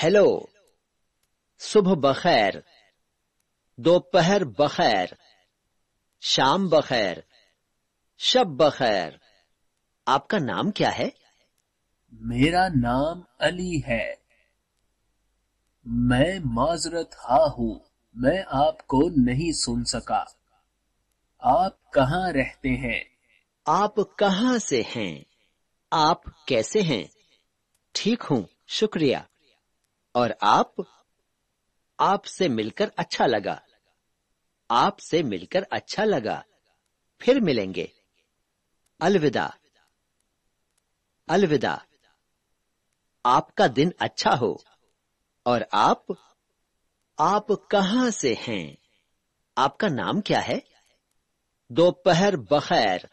hello सुबह बखैर दोपहर बखैर शाम बखैर शब बखैर आपका नाम क्या है मेरा नाम अली है मैं माजरत हा हूँ मैं आपको नहीं सुन सका आप कहाँ रहते हैं आप कहाँ से हैं आप कैसे हैं ठीक हूँ शुक्रिया और आप आपसे मिलकर अच्छा लगा आपसे मिलकर अच्छा लगा फिर मिलेंगे अलविदा अलविदा आपका दिन अच्छा हो और आप आप कहां से हैं आपका नाम क्या है दोपहर बखैर